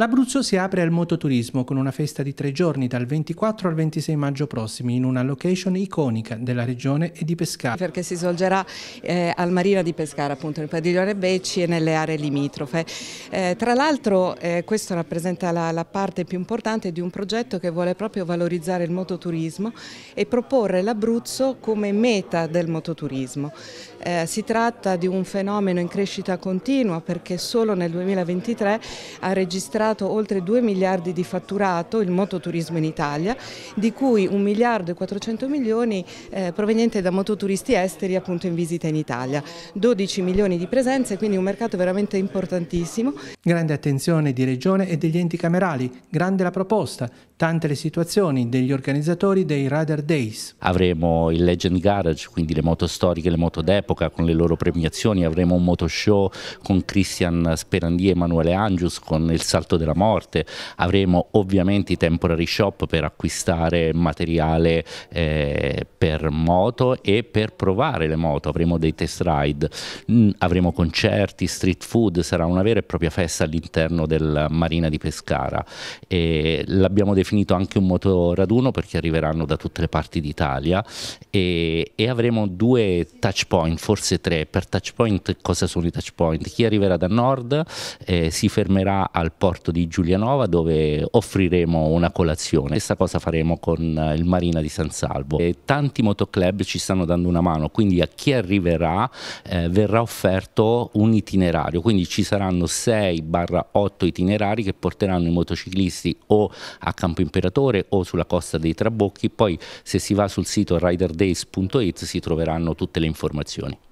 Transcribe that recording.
L'Abruzzo si apre al mototurismo con una festa di tre giorni dal 24 al 26 maggio prossimi in una location iconica della regione e di Pescara. Perché si svolgerà eh, al Marina di Pescara, appunto nel padiglione Becci e nelle aree limitrofe. Eh, tra l'altro eh, questo rappresenta la, la, parte più importante di un progetto che vuole proprio valorizzare il mototurismo e proporre l'Abruzzo come meta del mototurismo. Eh, si tratta di un fenomeno in crescita continua perché solo nel 2023 ha registrato generato oltre 2 miliardi di fatturato il mototurismo in Italia, di cui 1 miliardo e 400 milioni eh, proveniente da mototuristi esteri appunto in visita in Italia. 12 milioni di presenze, quindi un mercato veramente importantissimo. Grande attenzione di Regione e degli enti camerali, grande la proposta, tante le situazioni degli organizzatori dei Radar Days. Avremo il Legend Garage, quindi le moto storiche, le moto d'epoca con le loro premiazioni, avremo un motoshow con Christian Sperandi e Emanuele Angius con il salto della morte, avremo ovviamente i temporary shop per acquistare materiale eh, per moto e per provare le moto, avremo dei test ride, mm, avremo concerti, street food, sarà una vera e propria festa all'interno della Marina di Pescara. l'abbiamo definito anche un motoraduno perché arriveranno da tutte le parti d'Italia e, e avremo due touch point, forse tre. Per touch point cosa sono i touch point? Chi arriverà da nord eh, si fermerà al porto porto di Giulianova dove offriremo una colazione. Stessa cosa faremo con eh, il Marina di San Salvo. E tanti motoclub ci stanno dando una mano, quindi a chi arriverà eh, verrà offerto un itinerario, quindi ci saranno 6-8 itinerari che porteranno i motociclisti o a Campo Imperatore o sulla costa dei Trabocchi, poi se si va sul sito riderdays.it si troveranno tutte le informazioni.